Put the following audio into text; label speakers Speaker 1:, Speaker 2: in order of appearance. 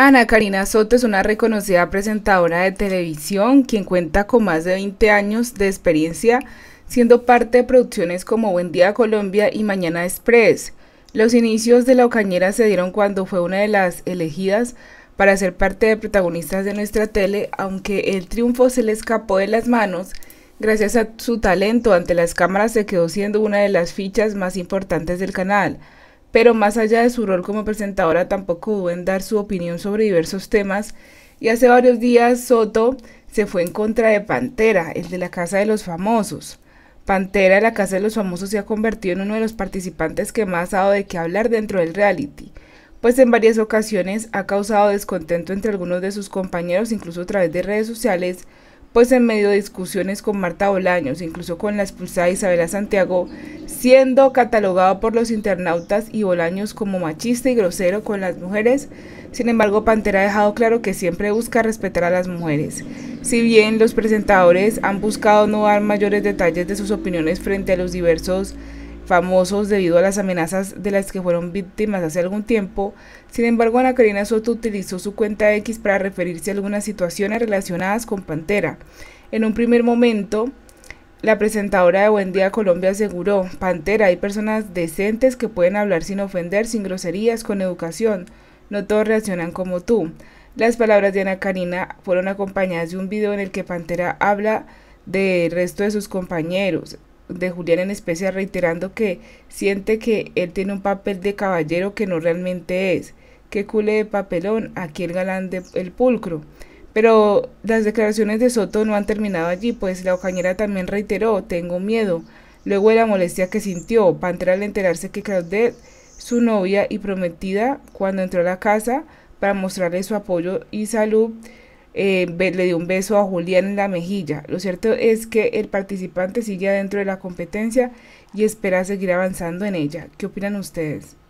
Speaker 1: Ana Karina Soto es una reconocida presentadora de televisión quien cuenta con más de 20 años de experiencia siendo parte de producciones como Buen Día Colombia y Mañana Express. Los inicios de La Ocañera se dieron cuando fue una de las elegidas para ser parte de protagonistas de nuestra tele, aunque el triunfo se le escapó de las manos, gracias a su talento ante las cámaras se quedó siendo una de las fichas más importantes del canal pero más allá de su rol como presentadora tampoco hubo en dar su opinión sobre diversos temas y hace varios días Soto se fue en contra de Pantera, el de la Casa de los Famosos. Pantera de la Casa de los Famosos se ha convertido en uno de los participantes que más ha dado de qué hablar dentro del reality, pues en varias ocasiones ha causado descontento entre algunos de sus compañeros, incluso a través de redes sociales, pues en medio de discusiones con Marta Bolaños, incluso con la expulsada Isabela Santiago, siendo catalogado por los internautas y Bolaños como machista y grosero con las mujeres, sin embargo Pantera ha dejado claro que siempre busca respetar a las mujeres. Si bien los presentadores han buscado no dar mayores detalles de sus opiniones frente a los diversos famosos debido a las amenazas de las que fueron víctimas hace algún tiempo. Sin embargo, Ana Karina Soto utilizó su cuenta X para referirse a algunas situaciones relacionadas con Pantera. En un primer momento, la presentadora de Buen Día Colombia aseguró, Pantera, hay personas decentes que pueden hablar sin ofender, sin groserías, con educación. No todos reaccionan como tú. Las palabras de Ana Karina fueron acompañadas de un video en el que Pantera habla del resto de sus compañeros de Julián en especial reiterando que siente que él tiene un papel de caballero que no realmente es. Qué cule de papelón, aquí el galán del pulcro. Pero las declaraciones de Soto no han terminado allí, pues la ocañera también reiteró, tengo miedo, luego de la molestia que sintió, Pantera al enterarse que Claudette, su novia y prometida, cuando entró a la casa para mostrarle su apoyo y salud, eh, le dio un beso a Julián en la mejilla. Lo cierto es que el participante sigue adentro de la competencia y espera seguir avanzando en ella. ¿Qué opinan ustedes?